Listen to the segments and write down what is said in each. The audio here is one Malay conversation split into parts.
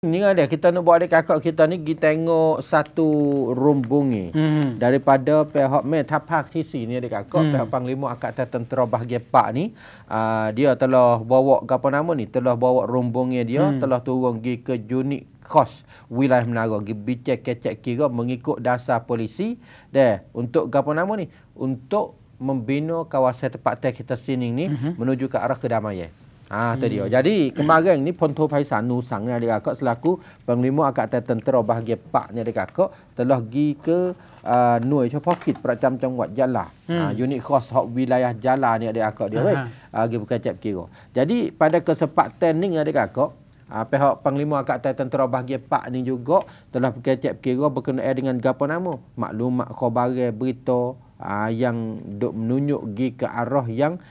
Ni ada kan kita nak buat adik kakak kita ni pergi tengok satu rumbung ni. Hmm. Daripada pihak me tapak sisi ni adik kakak hmm. pihak panglima akat tentera bahagian pak ni uh, dia telah bawa apa nama ni telah bawa rumbung dia hmm. telah turun pergi ke unit kos wilayah menara pergi bicek kecek kira mengikut dasar polisi deh untuk apa nama ni untuk membina kawasan tempat teh kita sini ni mm-hmm. menuju ke arah kedamaian. Ah tadi. Hmm. Jadi kemarin ni Ponto Faisal Nusang ni adik akak selaku Panglima Angkatan Tentera Bahagian Pak ni adik akak telah pergi ke a uh, Nui Chopokit Peracam Cangwat Jalah. Hmm. Uh, unit khas hak wilayah jala ni adik akak dia wei. Ah uh, bukan cap kira. Jadi pada kesempatan ni adik akak uh, pihak Panglima Angkatan Tentera Bahagian Pak ni juga telah berkecap kira berkenaan dengan gapo nama maklumat khabar berita uh, yang duk menunjuk gi ke arah yang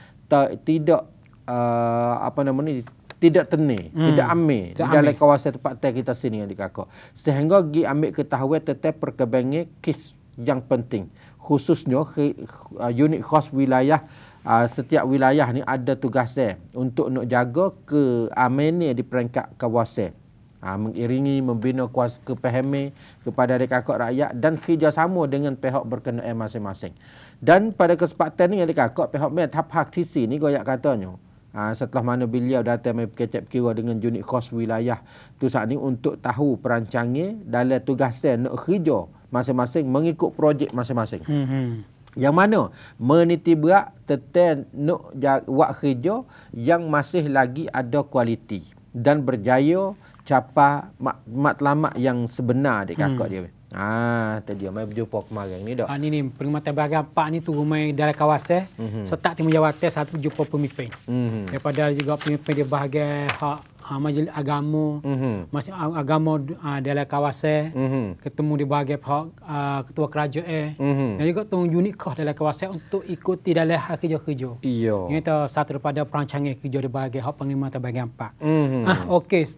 tidak uh, apa nama ni tidak teni, hmm. tidak ame tidak di dalam kawasan tempat teh kita sini yang dikakok Sehingga gi ambil ketahui tetap perkembangnya kis yang penting. Khususnya ke, uh, unit khas wilayah uh, setiap wilayah ni ada tugasnya untuk nak jaga ke ame ni di peringkat kawasan. Ha, mengiringi, membina kuasa kepahami kepada dekakak rakyat dan kerjasama dengan pihak berkenaan masing-masing. Dan pada kesempatan ini dekakak pihak main tahap hak tisi ini goyak katanya. Ha, setelah mana beliau datang mai kecap kira dengan unit kos wilayah tu saat ni untuk tahu perancangnya dalam tugasan nak kerja masing-masing mengikut projek masing-masing. Hmm, hmm. Yang mana meniti berat tetap nak buat kerja yang masih lagi ada kualiti dan berjaya capa matlamat yang sebenar dekat kakak hmm. dia. Ah, tadi mai berjumpa kemarin ni dok. Ah ni ni perkhidmatan barang pak ni tu rumah dalam kawasan eh. mm -hmm. setak timur Jawa satu jumpa pemimpin. Mm -hmm. Daripada juga pemimpin di bahagian hak ha, majlis agama. Mm -hmm. Masih ah, agama ha, dalam kawasan. Eh. Mm -hmm. Ketemu di bahagian pihak ha, ah, ketua kerajaan. Mm -hmm. Dan juga tu unit kah dalam kawasan untuk ikuti dalam hak kerja-kerja. Iya. Ini tu satu daripada perancangan kerja di bahagian hak panglima tabagian pak. Mm -hmm. ah, okey.